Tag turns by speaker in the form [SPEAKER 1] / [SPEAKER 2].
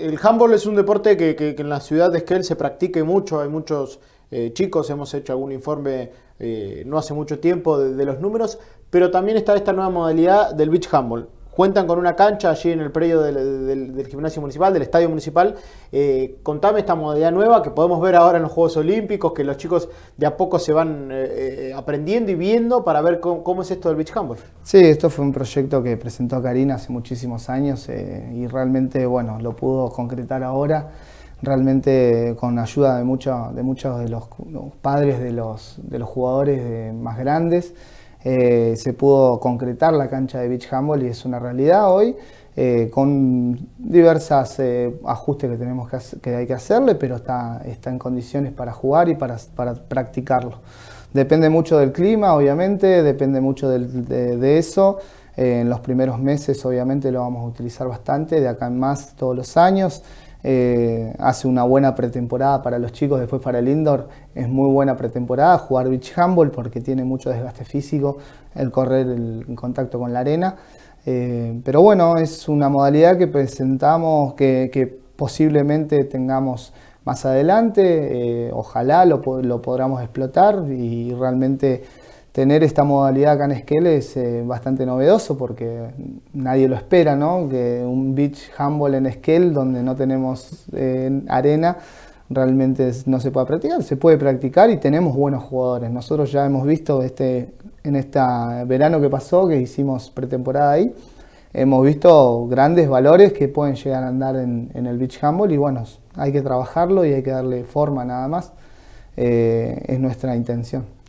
[SPEAKER 1] El handball es un deporte que, en la ciudad de Esquel se practique mucho, hay muchos eh, chicos, hemos hecho algún informe eh, no hace mucho tiempo de, de, los números, pero también está esta nueva modalidad del beach handball cuentan con una cancha allí en el predio del, gimnasio municipal, del estadio municipal. Eh, contame esta modalidad nueva que podemos ver ahora en los Juegos Olímpicos, que los chicos de a poco se van eh, eh, aprendiendo y viendo para ver cómo, es esto del beach handball.
[SPEAKER 2] Sí, esto fue un proyecto que presentó Karina hace muchísimos años y realmente, bueno, lo pudo concretar ahora realmente con ayuda de, de muchos de los, padres de los, jugadores más grandes eh, se pudo concretar la cancha de Beach Handball y es una realidad hoy, eh, con diversos eh, ajustes que, tenemos que, hay que hacerle, pero está, en condiciones para jugar y para, practicarlo. Depende mucho del clima, obviamente, depende mucho de, eso. en los primeros meses, obviamente, lo vamos a utilizar bastante, de acá en más todos los años. Eh, hace una buena pretemporada para los chicos, después para el indoor es muy buena pretemporada, jugar beach handball porque tiene mucho desgaste físico el correr en contacto con la arena. Eh, pero bueno, es una modalidad que presentamos, que, posiblemente tengamos más adelante, eh, ojalá lo, lo podamos explotar y realmente tener esta modalidad acá en Esquel es eh, bastante novedoso porque nadie lo espera, ¿no? Que un beach handball en Esquel, donde no tenemos eh, arena, realmente no se pueda practicar. Se puede practicar y tenemos buenos jugadores. Nosotros ya hemos visto este, en este verano que pasó, que hicimos pretemporada ahí, hemos visto grandes valores que pueden llegar a andar en, el beach handball y bueno, hay que trabajarlo y hay que darle forma nada más. Eh, es nuestra intención.